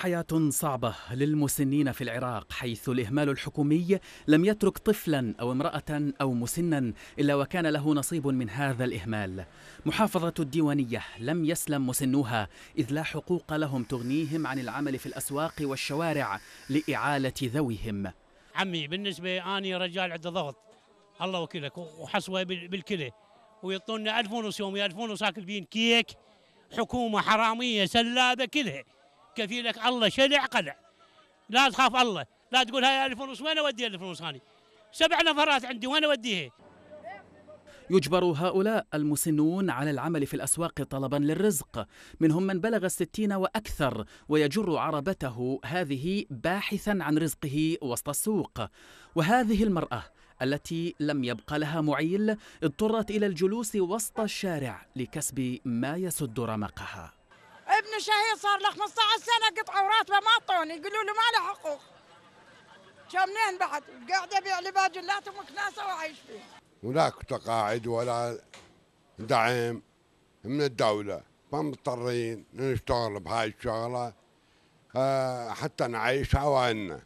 حياة صعبة للمسنين في العراق حيث الإهمال الحكومي لم يترك طفلا أو امرأة أو مسنا إلا وكان له نصيب من هذا الإهمال محافظة الديوانية لم يسلم مسنوها إذ لا حقوق لهم تغنيهم عن العمل في الأسواق والشوارع لإعالة ذويهم عمي بالنسبة أني رجال عند ضغط الله وكيلك وحصوة بالكلى ويطلوني ألف ونص يومي ألف ونص اكل بين كيك حكومة حرامية سلابة كلها كفيلك الله شلع قلع لا تخاف الله لا تقول هاي الفلوس وين اوديها الفلوس هاني سبع نفرات عندي وين اوديها يجبر هؤلاء المسنون على العمل في الأسواق طلبا للرزق منهم من بلغ الستين وأكثر ويجر عربته هذه باحثا عن رزقه وسط السوق وهذه المرأة التي لم يبق لها معيل اضطرت إلى الجلوس وسط الشارع لكسب ما يسد رمقها ابن شهيد صار له 15 سنه قطعوا راتبه ما اعطوني يقولوا له ما له حقوق منين بعد قاعد ابيع لباجلات ومكناسه وعايش فيه هناك تقاعد ولا دعم من الدوله فمضطرين نشتغل بهاي الشغله آه، حتى نعيش عوائلنا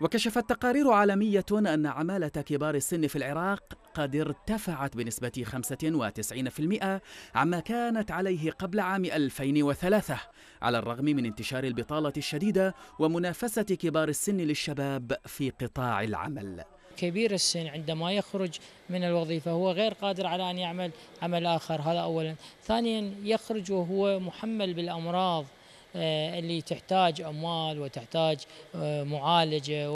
وكشفت تقارير عالمية أن عمالة كبار السن في العراق قد ارتفعت بنسبة 95% عما كانت عليه قبل عام 2003 على الرغم من انتشار البطالة الشديدة ومنافسة كبار السن للشباب في قطاع العمل كبير السن عندما يخرج من الوظيفة هو غير قادر على أن يعمل عمل آخر هذا أولا ثانيا يخرج وهو محمل بالأمراض آه، اللي تحتاج اموال وتحتاج آه، معالجه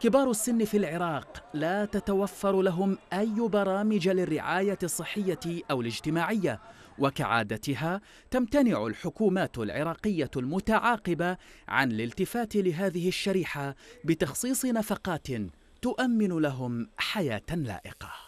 كبار السن في العراق لا تتوفر لهم اي برامج للرعايه الصحيه او الاجتماعيه وكعادتها تمتنع الحكومات العراقيه المتعاقبه عن الالتفات لهذه الشريحه بتخصيص نفقات تؤمن لهم حياه لائقه